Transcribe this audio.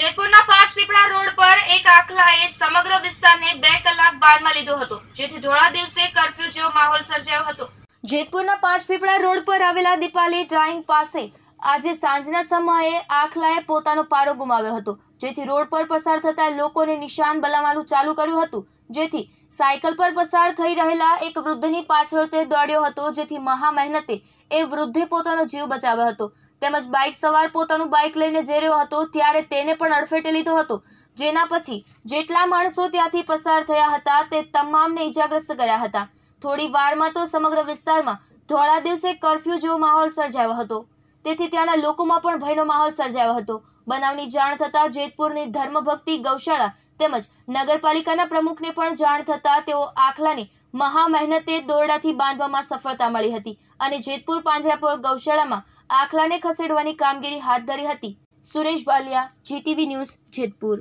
જેતપુરના પાંચ પીપળા રોડ પર એક આખલાએ સમગ્ર વિસ્તારને બે કલાક બારમાં લીધો હતો જેથી ધોળા દિવસે કરફ્યુ જેવો માહોલ સર્જાયો હતો જેતપુરના પાંચ પીપળા રોડ પર આવેલા દીપાલી ડ્રાઇંગ પાસે આજે સાંજના સમયે આખલાએ પોતાનો પારો ગુમાવ્યો હતો જેથી રોડ પર પસાર થતા લોકોને નિશાન બલાવવાનું ચાલુ કર્યું હતું જેથી સાયકલ પર પસાર થઈ રહેલા એક વૃદ્ધની પાછળ તે દોડ્યો હતો જેથી મહા મહેનતે એ વૃદ્ધે પોતાનો જીવ બચાવ્યો હતો તેમજ બાઇક સવાર પોતાનું બાઇક લઈને જઈ રહ્યો હતો ત્યારે તેને પણ અડફેટે લીધો હતો જેના પછી જેટલા માણસો ત્યાંથી પસાર થયા હતા તે તમામને ઈજાગ્રસ્ત કર્યા હતા થોડી વારમાં તો સમગ્ર વિસ્તારમાં ધોળા દિવસે કરફ્યુ જેવો માહોલ સર્જાયો હતો તેથી ત્યાંના લોકોમાં પણ ભયનો માહોલ સર્જાયો હતો બનાવની જાણ થતાં જેતપુરની ધર્મભક્તિ ગૌશાળા તેમજ નગરપાલિકાના પ્રમુખને પણ જાણ થતાં તેઓ આખલાને મહા મહેનતે દોરડાથી બાંધવામાં સફળતા મળી હતી અને જેતપુર પાંજરાપોળ ગૌશાળામાં આખલાને ખસેડવાની કામગીરી હાથ ધરી હતી સુરેશ બાલિયા જીટીવી ન્યૂઝ જેતપુર